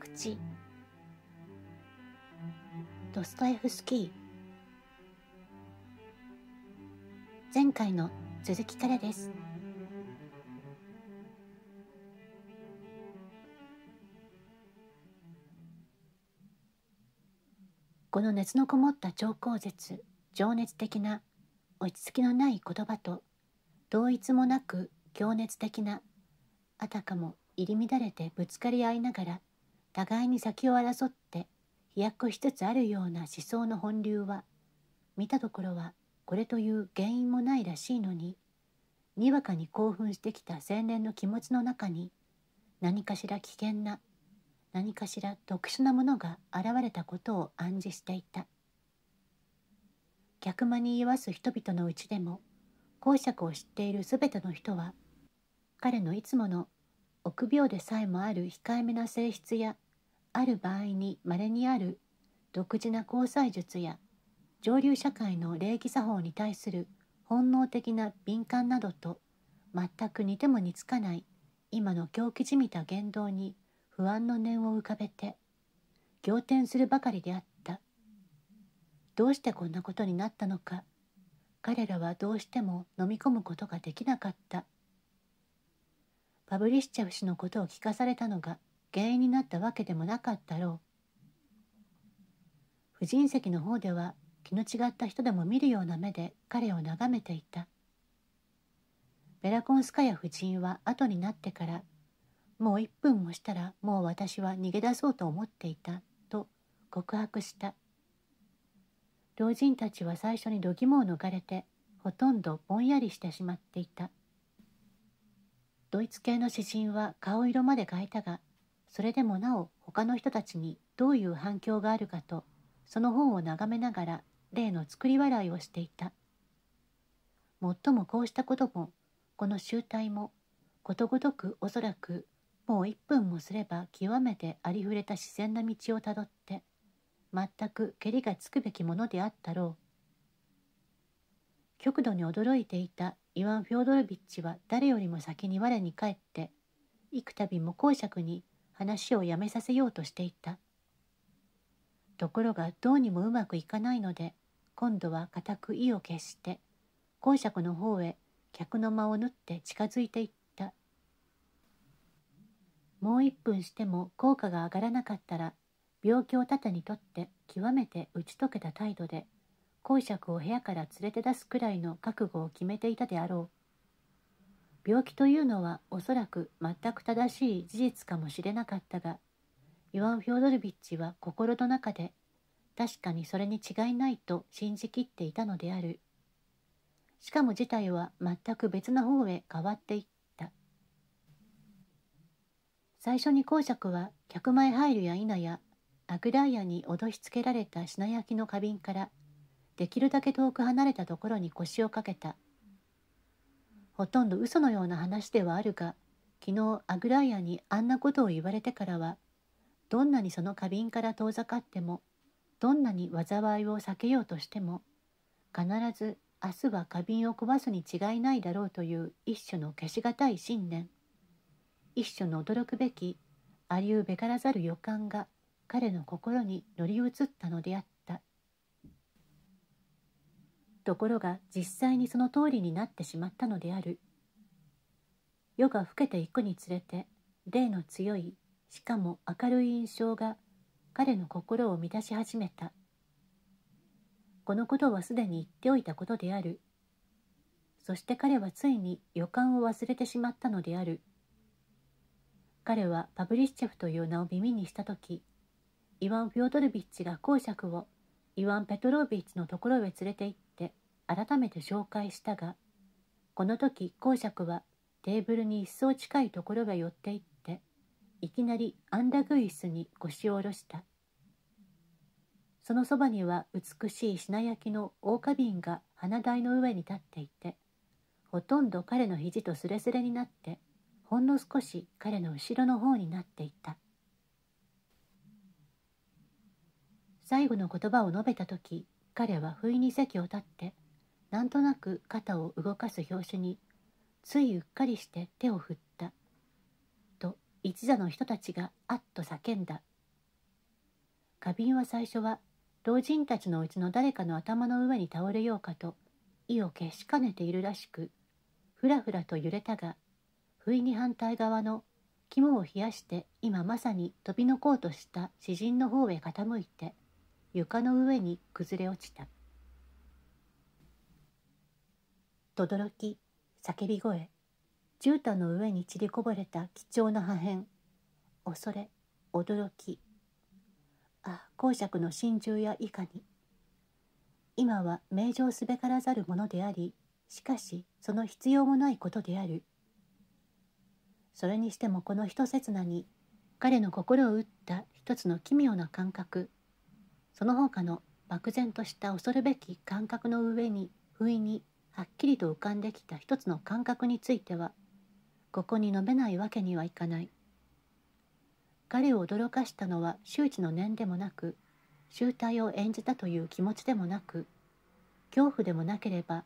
口ドストエフスキー前回の続きからですこの熱のこもった超高絶情熱的な落ち着きのない言葉と同一もなく強熱的なあたかも入り乱れてぶつかり合いながら互いに先を争って飛躍しつつあるような思想の本流は見たところはこれという原因もないらしいのににわかに興奮してきた青年の気持ちの中に何かしら危険な何かしら特殊なものが現れたことを暗示していた客間に言わす人々のうちでも講釈を知っている全ての人は彼のいつもの臆病でさえもある控えめな性質やある場合にまれにある独自な交際術や上流社会の礼儀作法に対する本能的な敏感などと全く似ても似つかない今の狂気じみた言動に不安の念を浮かべて仰天するばかりであったどうしてこんなことになったのか彼らはどうしても飲み込むことができなかったパブリッシャウ氏のことを聞かされたのが原因になったわけでもなかったろう。婦人席の方では気の違った人でも見るような目で彼を眺めていた。ベラコンスカヤ夫人は後になってからもう1分もしたらもう私は逃げ出そうと思っていたと告白した。老人たちは最初に度肝を抜かれてほとんどぼんやりしてしまっていた。ドイツ系の詩人は顔色まで変えたがそれでもなお他の人たちにどういう反響があるかとその本を眺めながら例の作り笑いをしていたもっともこうしたこともこの集体もことごとくおそらくもう1分もすれば極めてありふれた自然な道をたどって全く蹴りがつくべきものであったろう極度に驚いていたイワン・フィオドロビッチは誰よりも先に我に帰って幾度も講釈に話をやめさせようとしていたところがどうにもうまくいかないので今度は固く意を決して講釈の方へ客の間を縫って近づいていったもう一分しても効果が上がらなかったら病気をただにとって極めて打ち解けた態度で公爵を部屋から連れて出すくらいの覚悟を決めていたであろう病気というのはおそらく全く正しい事実かもしれなかったがイワン・フィオドルビッチは心の中で確かにそれに違いないと信じきっていたのであるしかも事態は全く別な方へ変わっていった最初に公爵は客前入るや否やアグライアに脅しつけられた品焼きの花瓶からできるだけ遠く離れたところに腰をかけたほとんど嘘のような話ではあるが昨日アグライアにあんなことを言われてからはどんなにその花瓶から遠ざかってもどんなに災いを避けようとしても必ず明日は花瓶を壊すに違いないだろうという一種の消し難い信念一種の驚くべきありうべからざる予感が彼の心に乗り移ったのであった。ところが実際にその通りになってしまったのである夜が更けていくにつれて霊の強いしかも明るい印象が彼の心を乱し始めたこのことはすでに言っておいたことであるそして彼はついに予感を忘れてしまったのである彼はパブリッチェフという名を耳にした時イワン・フィオードルビッチが公爵をイワン・ペトロービッチのところへ連れて行っ改めて紹介したがこの時公爵はテーブルに一層近いところが寄っていっていきなりアンダグイスに腰を下ろしたそのそばには美しい品焼きの大花瓶が花台の上に立っていてほとんど彼の肘とすれすれになってほんの少し彼の後ろの方になっていた最後の言葉を述べた時彼は不意に席を立ってなんとなく肩を動かす拍子についうっかりして手を振ったと一座の人たちがあっと叫んだ花瓶は最初は老人たちのうちの誰かの頭の上に倒れようかと意を決しかねているらしくふらふらと揺れたが不意に反対側の肝を冷やして今まさに飛び抜こうとした詩人の方へ傾いて床の上に崩れ落ちた。とどろき叫び声絨毯の上に散りこぼれた貴重な破片恐れ驚きあ公爵の心中やいかに今は名状すべからざるものでありしかしその必要もないことであるそれにしてもこの一刹那に彼の心を打った一つの奇妙な感覚その他の漠然とした恐るべき感覚の上に不意にはっきりと浮かんできた一つの感覚についてはここに述べないわけにはいかない彼を驚かしたのは周知の念でもなく集大を演じたという気持ちでもなく恐怖でもなければ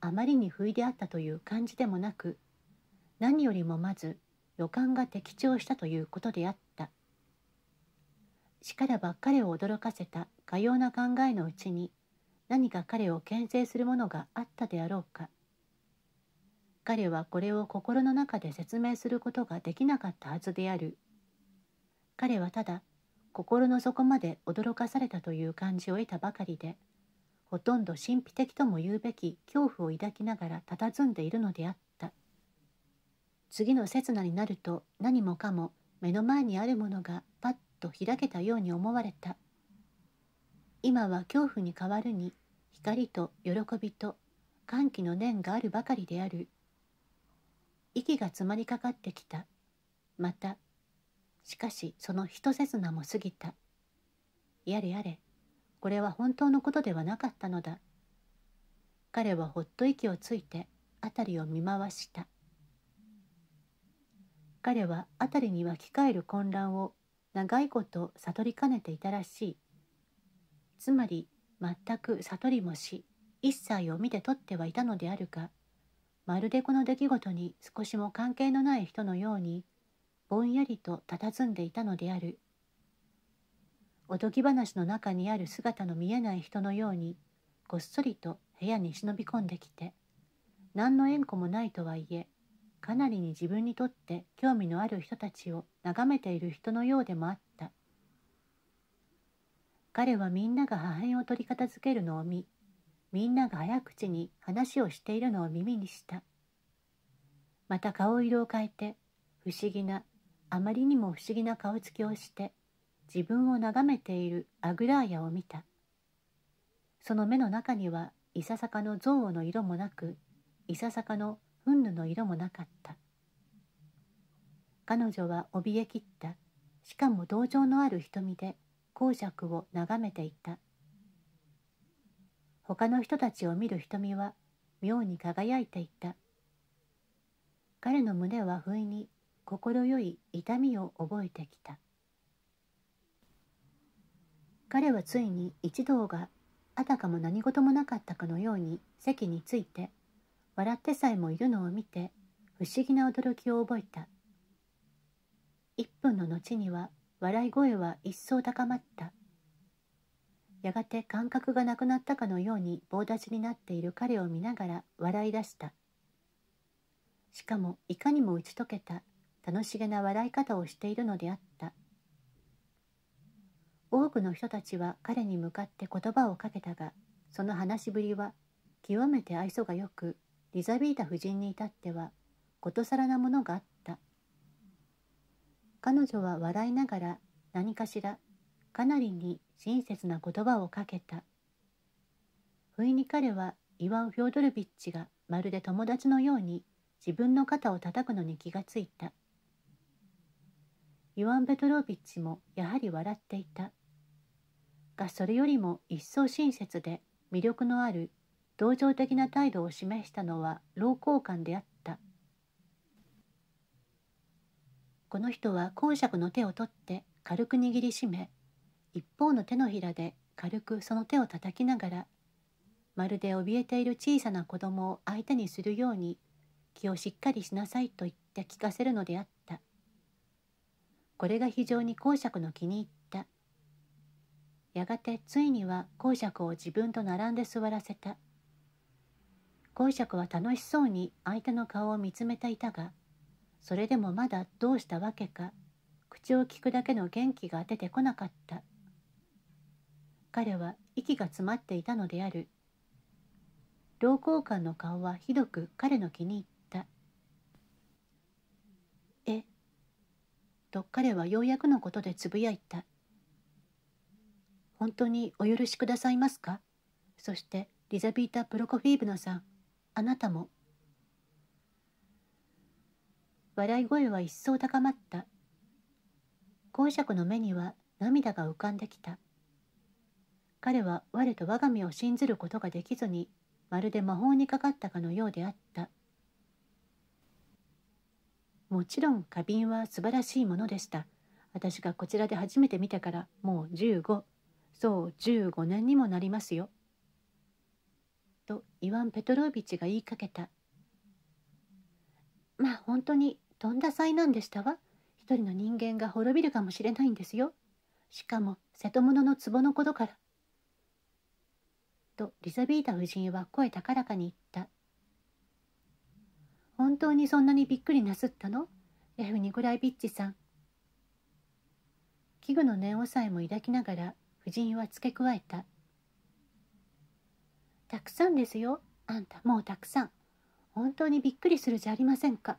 あまりに不意であったという感じでもなく何よりもまず予感が的中したということであったしからば彼を驚かせたかような考えのうちに何か彼を牽制するものがあったであろうか彼はこれを心の中で説明することができなかったはずである彼はただ心の底まで驚かされたという感じを得たばかりでほとんど神秘的とも言うべき恐怖を抱きながら佇んでいるのであった次の刹那になると何もかも目の前にあるものがパッと開けたように思われた今は恐怖に代わるに光と喜びと歓喜の念があるばかりである息が詰まりかかってきたまたしかしその一刹那も過ぎたやれやれこれは本当のことではなかったのだ彼はほっと息をついて辺りを見回した彼は辺りにはきかえる混乱を長いこと悟りかねていたらしいつまり全く悟りもし一切を見て取ってはいたのであるがまるでこの出来事に少しも関係のない人のようにぼんやりと佇んでいたのであるおとぎ話の中にある姿の見えない人のようにごっそりと部屋に忍び込んできて何の縁故もないとはいえかなりに自分にとって興味のある人たちを眺めている人のようでもあった。彼はみんなが破片を取り片付けるのを見みんなが早口に話をしているのを耳にしたまた顔色を変えて不思議なあまりにも不思議な顔つきをして自分を眺めているアグラーヤを見たその目の中にはいささかの憎悪の色もなくいささかの憤怒の色もなかった彼女は怯えきったしかも同情のある瞳で公爵を眺めていた他の人たちを見る瞳は妙に輝いていた彼の胸は不意に快い痛みを覚えてきた彼はついに一同があたかも何事もなかったかのように席について笑ってさえもいるのを見て不思議な驚きを覚えた一分の後には笑い声は一層高まったやがて感覚がなくなったかのように棒立ちになっている彼を見ながら笑い出したしかもいかにも打ち解けた楽しげな笑い方をしているのであった多くの人たちは彼に向かって言葉をかけたがその話しぶりは極めて愛想がよくリザビータ夫人に至ってはことさらなものがあっ彼女は笑いながら何かしらかなりに親切な言葉をかけた不意に彼はイワン・フョードルビッチがまるで友達のように自分の肩を叩くのに気がついたイワン・ペトロービッチもやはり笑っていたがそれよりも一層親切で魅力のある同情的な態度を示したのは老交感であったこの人は公爵の手を取って軽く握りしめ一方の手のひらで軽くその手を叩きながらまるで怯えている小さな子供を相手にするように気をしっかりしなさいと言って聞かせるのであったこれが非常に公爵の気に入ったやがてついには公爵を自分と並んで座らせた公爵は楽しそうに相手の顔を見つめていたがそれでもまだどうしたわけか口を聞くだけの元気が出てこなかった彼は息が詰まっていたのである老公官の顔はひどく彼の気に入った「えと彼はようやくのことでつぶやいた「本当にお許しくださいますか?」そしてリザビータ・プロコフィーブナさんあなたも笑い声は一層高まった講釈の目には涙が浮かんできた彼は我と我が身を信ずることができずにまるで魔法にかかったかのようであったもちろん花瓶は素晴らしいものでした私がこちらで初めて見たからもう15そう15年にもなりますよとイワン・ペトロービチが言いかけたまあ本当にとんだ災難でしたわ。一人の人間が滅びるかもしれないんですよ。しかも、瀬戸物の壺のことから。と、リザビータ夫人は声高らかに言った。本当にそんなにびっくりなすったの f フ・ニコライビッチさん。器具の念をさえも抱きながら、夫人は付け加えた。たくさんですよ。あんたもうたくさん。本当にびっくりするじゃありませんか。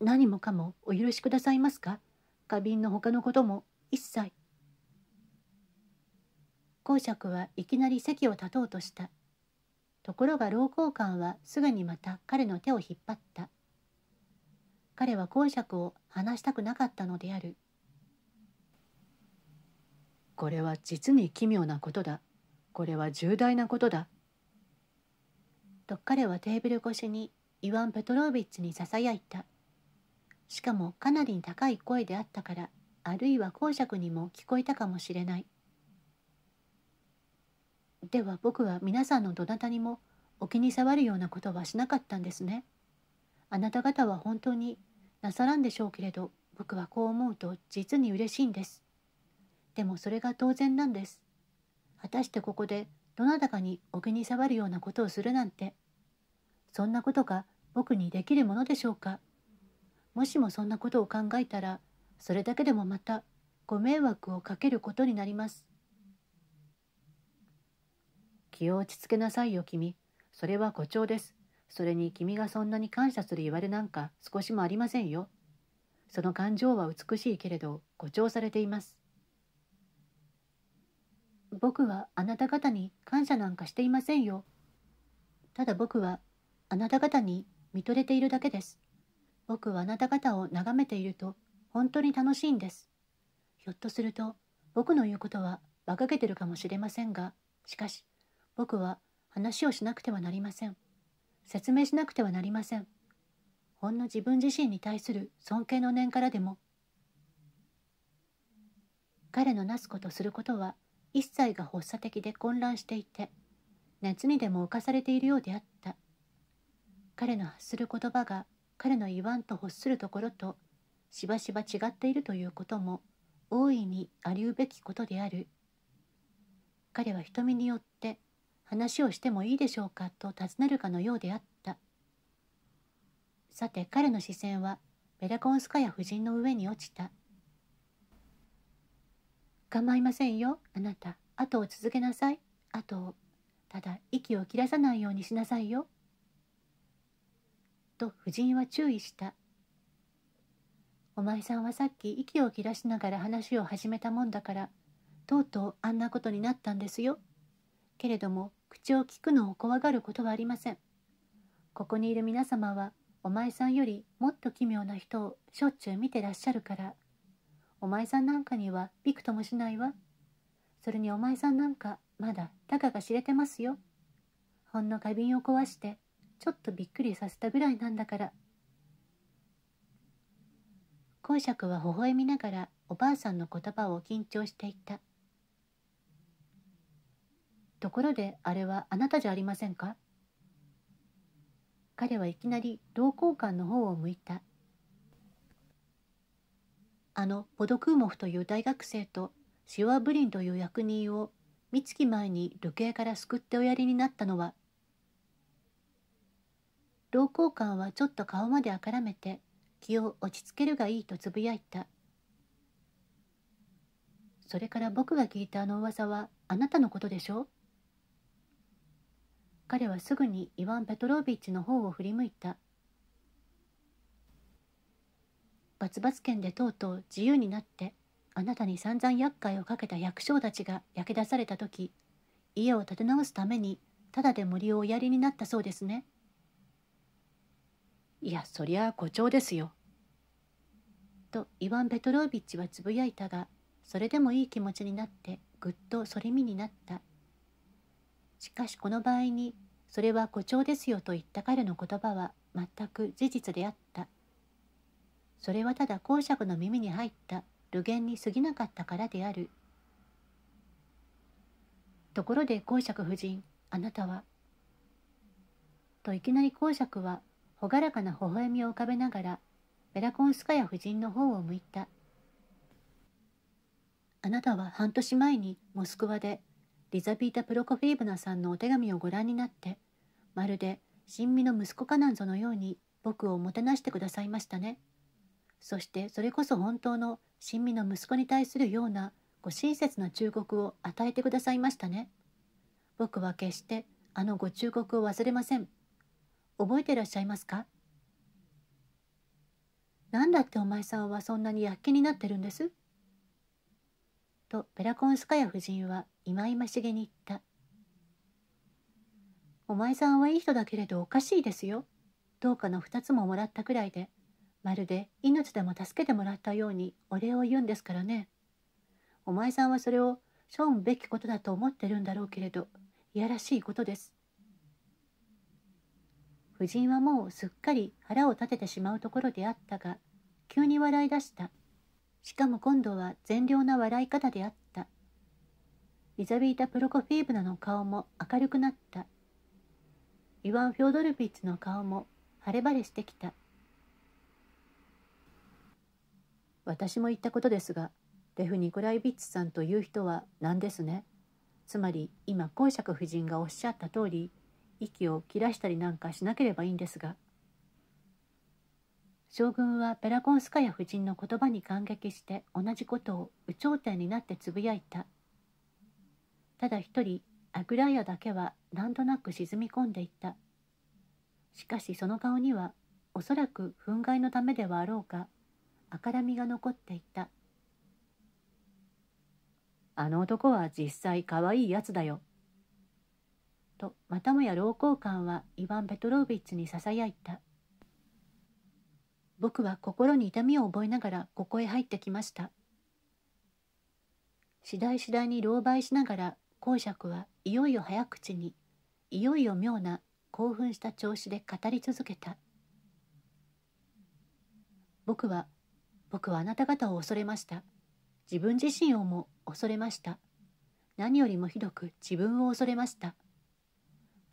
何もかもお許しくださいますか花瓶の他のことも一切。公爵はいきなり席を立とうとした。ところが老公官はすぐにまた彼の手を引っ張った。彼は公爵を話したくなかったのである。これは実に奇妙なことだ。これは重大なことだ。と彼はテーブル越しにイワン・ペトロービッチにささやいた。しかもかなり高い声であったからあるいは講釈にも聞こえたかもしれないでは僕は皆さんのどなたにもお気に障るようなことはしなかったんですねあなた方は本当になさらんでしょうけれど僕はこう思うと実に嬉しいんですでもそれが当然なんです果たしてここでどなたかにお気に障るようなことをするなんてそんなことが僕にできるものでしょうかもしもそんなことを考えたらそれだけでもまたご迷惑をかけることになります気を落ち着けなさいよ君それは誇張ですそれに君がそんなに感謝する言われなんか少しもありませんよその感情は美しいけれど誇張されています僕はあなた方に感謝なんかしていませんよただ僕はあなた方に見とれているだけです僕はあなた方を眺めていると本当に楽しいんです。ひょっとすると僕の言うことは馬鹿げてるかもしれませんが、しかし僕は話をしなくてはなりません。説明しなくてはなりません。ほんの自分自身に対する尊敬の念からでも、彼のなすことすることは一切が発作的で混乱していて、熱にでも侵されているようであった。彼の発する言葉が彼の言わんと欲するところとしばしば違っているということも大いにありうべきことである彼は瞳によって話をしてもいいでしょうかと尋ねるかのようであったさて彼の視線はベラコンスカヤ夫人の上に落ちた構いませんよあなた後を続けなさい後をただ息を切らさないようにしなさいよと夫人は注意した。お前さんはさっき息を切らしながら話を始めたもんだから、とうとうあんなことになったんですよ。けれども、口を聞くのを怖がることはありません。ここにいる皆様は、お前さんよりもっと奇妙な人をしょっちゅう見てらっしゃるから、お前さんなんかにはびくともしないわ。それにお前さんなんかまだたかが知れてますよ。ほんの花瓶を壊してちょっとびっくりさせたぐらいなんだから公爵は微笑みながらおばあさんの言葉を緊張していたところであれはあなたじゃありませんか彼はいきなり同好官の方を向いたあのポドクーモフという大学生とシワブリンという役人を三月前に流刑から救っておやりになったのは老公官はちょっと顔まであからめて気を落ち着けるがいいとつぶやいたそれから僕が聞いたあの噂はあなたのことでしょう彼はすぐにイワン・ペトロービッチの方を振り向いたバツバツ県でとうとう自由になってあなたに散々厄介をかけた百姓たちが焼け出された時家を建て直すためにただで森をおやりになったそうですね。いや、そりゃ誇張ですよ。とイワン・ペトロービッチはつぶやいたが、それでもいい気持ちになってぐっとそれ身になった。しかしこの場合に、それは誇張ですよと言った彼の言葉は全く事実であった。それはただ公爵の耳に入った流言に過ぎなかったからである。ところで公爵夫人、あなたはといきなり公爵は朗らかな微笑みを浮かべながら、ベラコンスカヤ夫人の方を向いた。あなたは半年前にモスクワでリザビータ・プロコフィーブナさんのお手紙をご覧になって、まるで親身の息子かなんぞのように僕をもてなしてくださいましたね。そしてそれこそ本当の親身の息子に対するようなご親切な忠告を与えてくださいましたね。僕は決してあのご忠告を忘れません。覚えてらっしゃいますか何だってお前さんはそんなに躍起になってるんですとペラコンスカヤ夫人は忌々しげに言った。お前さんはいい人だけれどおかしいですよ。どうかの2つももらったくらいで、まるで命でも助けてもらったようにお礼を言うんですからね。お前さんはそれをしょべきことだと思ってるんだろうけれど、いやらしいことです。夫人はもうすっかり腹を立ててしまうところであったが、急に笑い出した。しかも今度は善良な笑い方であった。イザビータ・プロコフィーブナの顔も明るくなった。イワン・フョードルビッツの顔も晴れ晴れしてきた。私も言ったことですが、レフ・ニコライビッツさんという人は何ですね。つまり今、公爵夫人がおっしゃった通り、息を切らしたりなんかしなければいいんですが将軍はペラコンスカヤ夫人の言葉に感激して同じことを有頂天になってつぶやいたただ一人アグライアだけは何となく沈み込んでいったしかしその顔にはおそらく憤慨のためではあろうか明らみが残っていたあの男は実際かわいいやつだよとまたもや老公官はイヴァン・ペトロービッチにささやいた僕は心に痛みを覚えながらここへ入ってきました次第次第に狼狽しながら公爵はいよいよ早口にいよいよ妙な興奮した調子で語り続けた僕は僕はあなた方を恐れました自分自身をも恐れました何よりもひどく自分を恐れました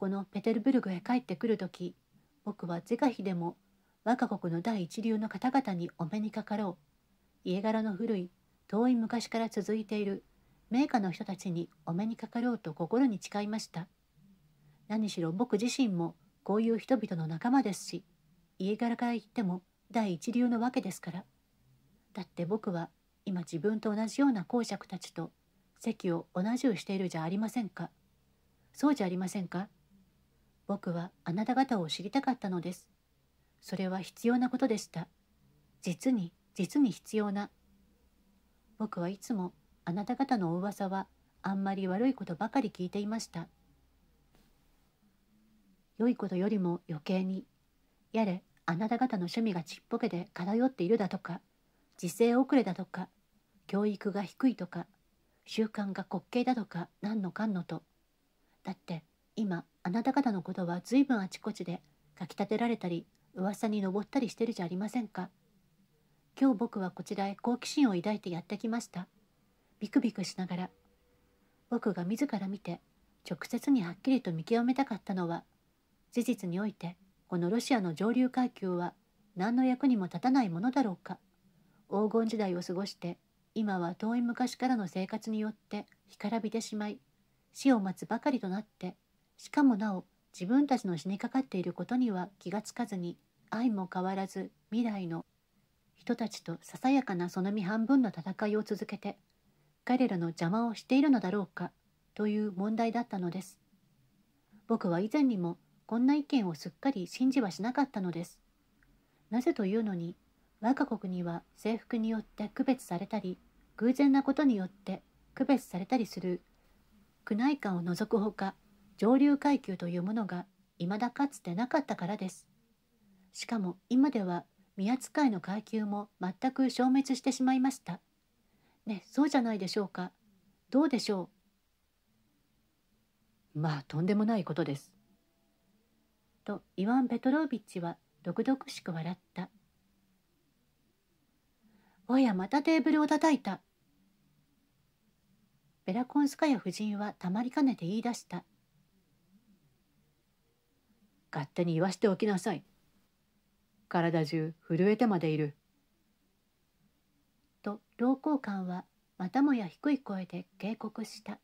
このペテルブルグへ帰ってくる時僕は是が非でも我が国の第一流の方々にお目にかかろう家柄の古い遠い昔から続いている名家の人たちにお目にかかろうと心に誓いました何しろ僕自身もこういう人々の仲間ですし家柄から言っても第一流のわけですからだって僕は今自分と同じような公爵たちと席を同じをうしているじゃありませんかそうじゃありませんか僕はあなた方を知りたかったのです。それは必要なことでした。実に、実に必要な。僕はいつもあなた方のお噂はあんまり悪いことばかり聞いていました。良いことよりも余計に、やれあなた方の趣味がちっぽけで漂っているだとか、時勢遅れだとか、教育が低いとか、習慣が滑稽だとか、何のかんのと。だって今あなた方のことは随分あちこちでかきたてられたり噂に上ったりしてるじゃありませんか。今日僕はこちらへ好奇心を抱いてやってきました。ビクビクしながら。僕が自ら見て直接にはっきりと見極めたかったのは事実においてこのロシアの上流階級は何の役にも立たないものだろうか黄金時代を過ごして今は遠い昔からの生活によって干からびてしまい死を待つばかりとなってしかもなお自分たちの死にかかっていることには気がつかずに愛も変わらず未来の人たちとささやかなその身半分の戦いを続けて彼らの邪魔をしているのだろうかという問題だったのです僕は以前にもこんな意見をすっかり信じはしなかったのですなぜというのに我が国には制服によって区別されたり偶然なことによって区別されたりする苦内感を除くほか上流階級というものが未だかつてなかったからです。しかも今では宮使いの階級も全く消滅してしまいました。ね、そうじゃないでしょうか。どうでしょう。まあ、とんでもないことです。と、イワン・ペトロービッチは毒々しく笑った。おや、またテーブルを叩いた。ベラコンスカヤ夫人はたまりかねて言い出した。勝手に言わしておきなさい。体中震えてまでいる。と老公官はまたもや低い声で警告した。